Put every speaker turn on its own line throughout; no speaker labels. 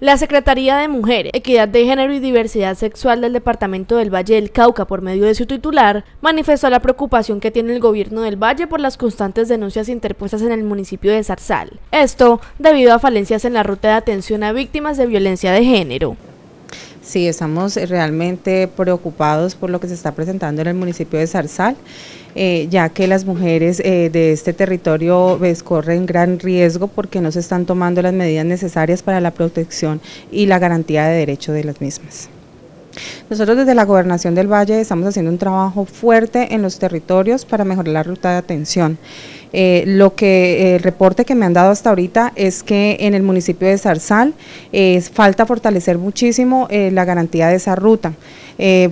La Secretaría de Mujeres, Equidad de Género y Diversidad Sexual del Departamento del Valle del Cauca, por medio de su titular, manifestó la preocupación que tiene el gobierno del Valle por las constantes denuncias interpuestas en el municipio de Zarzal. Esto debido a
falencias en la ruta de atención a víctimas de violencia de género. Sí, estamos eh, realmente preocupados por lo que se está presentando en el municipio de Zarzal, eh, ya que las mujeres eh, de este territorio pues, corren gran riesgo porque no se están tomando las medidas necesarias para la protección y la garantía de derecho de las mismas. Nosotros desde la Gobernación del Valle estamos haciendo un trabajo fuerte en los territorios para mejorar la ruta de atención. Eh, lo que el reporte que me han dado hasta ahorita es que en el municipio de Zarzal eh, falta fortalecer muchísimo eh, la garantía de esa ruta.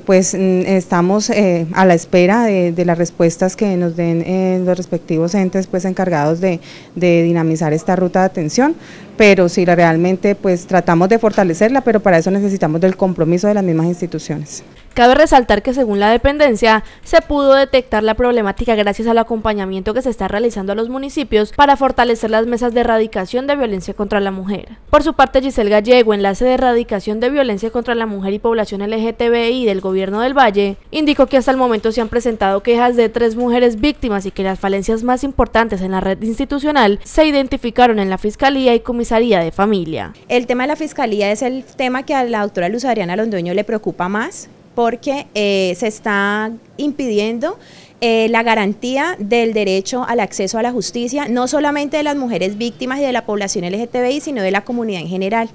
pues mm, estamos a la espera de, las respuestas que nos den los respectivos entes pues encargados de, dinamizar esta ruta de atención, pero sí realmente pues tratamos de fortalecerla, pero para eso necesitamos del compromiso de las mismas instituciones.
Cabe resaltar que según la dependencia, se pudo detectar la problemática gracias al acompañamiento que se está realizando a los municipios para fortalecer las mesas de erradicación de violencia contra la mujer. Por su parte, Giselle Gallego, enlace de erradicación de violencia contra la mujer y población LGTBI del gobierno del Valle, indicó que hasta el momento se han presentado quejas de tres mujeres víctimas
y que las falencias más importantes en la red institucional se identificaron en la Fiscalía y Comisaría de Familia. El tema de la Fiscalía es el tema que a la doctora Luz Adriana Londoño le preocupa más porque eh, se está impidiendo eh, la garantía del derecho al acceso a la justicia, no solamente de las mujeres víctimas y de la población LGTBI, sino de la comunidad en general.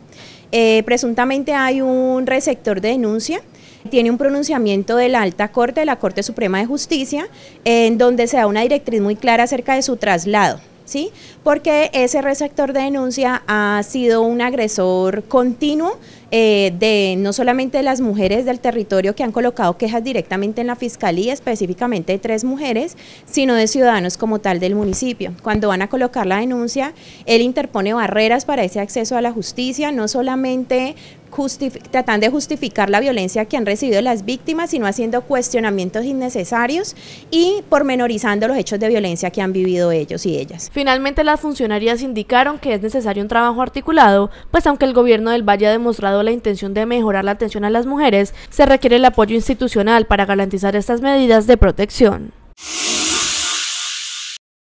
Eh, presuntamente hay un receptor de denuncia, tiene un pronunciamiento de la Alta Corte, de la Corte Suprema de Justicia, en donde se da una directriz muy clara acerca de su traslado. ¿sí? Porque ese receptor de denuncia ha sido un agresor continuo eh, de no solamente las mujeres del territorio que han colocado quejas directamente en la fiscalía, específicamente de tres mujeres, sino de ciudadanos como tal del municipio. Cuando van a colocar la denuncia, él interpone barreras para ese acceso a la justicia, no solamente tratan de justificar la violencia que han recibido las víctimas, sino haciendo cuestionamientos innecesarios y pormenorizando los hechos de violencia que han vivido ellos y ellas. Finalmente, las funcionarias indicaron que es necesario un
trabajo articulado, pues aunque el gobierno del Valle ha demostrado la intención de mejorar la atención a las mujeres, se requiere el apoyo institucional para garantizar estas medidas de protección.